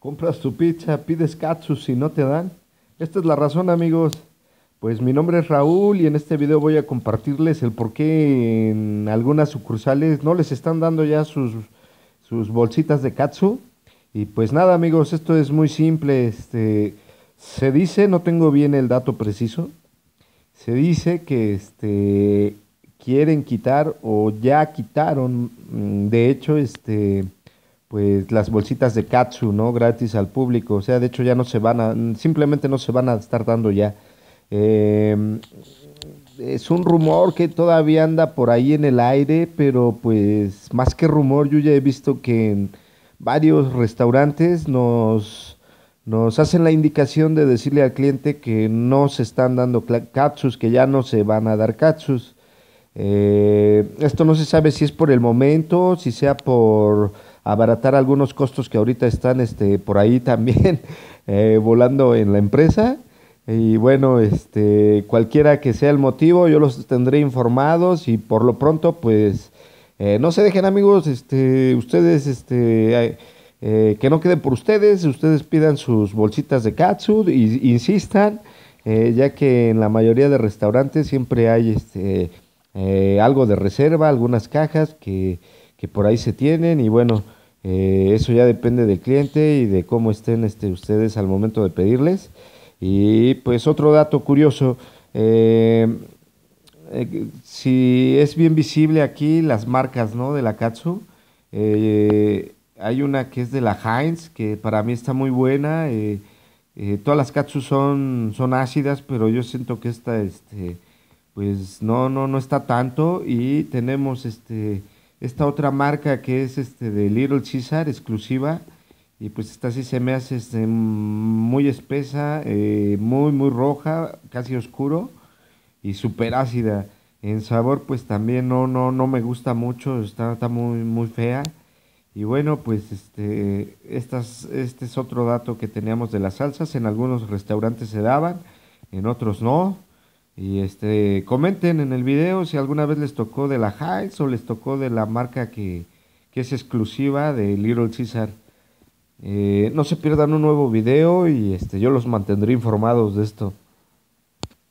Compras tu pizza, pides katsu y no te dan. Esta es la razón, amigos. Pues mi nombre es Raúl y en este video voy a compartirles el por qué en algunas sucursales no les están dando ya sus, sus bolsitas de katsu. Y pues nada, amigos, esto es muy simple. Este, se dice, no tengo bien el dato preciso, se dice que este, quieren quitar o ya quitaron, mm, de hecho, este pues las bolsitas de katsu, ¿no? Gratis al público. O sea, de hecho ya no se van a, simplemente no se van a estar dando ya. Em, es un rumor que todavía anda por ahí en el aire, pero pues más que rumor, yo ya he visto que en varios restaurantes nos, nos hacen la indicación de decirle al cliente que no se están dando katsus, que ya no se van a dar katsus. Eh, esto no se sabe si es por el momento, si sea por abaratar algunos costos que ahorita están este, por ahí también eh, volando en la empresa. Y bueno, este, cualquiera que sea el motivo, yo los tendré informados y por lo pronto, pues, eh, no se dejen amigos, este, ustedes, este, eh, que no queden por ustedes, ustedes pidan sus bolsitas de katsu, y, insistan, ya que en la mayoría de restaurantes siempre hay este, algo de reserva, algunas cajas que que por ahí se tienen y bueno, eh, eso ya depende del cliente y de cómo estén este, ustedes al momento de pedirles. Y pues otro dato curioso, eh, eh, si es bien visible aquí las marcas ¿no? de la Katsu, hay una que es de la Heinz, que para mí está muy buena. todas las Katsu son, son ácidas, pero yo siento que esta, este, pues no, no, no está tanto. Y tenemos este, esta otra marca que es este de Little Caesar, exclusiva, y pues esta sí se me hace este, muy espesa, eh, muy, muy roja, casi oscuro y super ácida. En sabor pues también no, no, no me gusta mucho, está, está muy, muy fea. Y bueno, pues este, este es otro dato que teníamos de las salsas. En algunos restaurantes se daban, en otros no. Y este, comenten en el video si alguna vez les tocó de la Heinz o les tocó de la marca que, que es exclusiva de Little Caesar. Eh, no se pierdan un nuevo video y este, yo los mantendré informados de esto.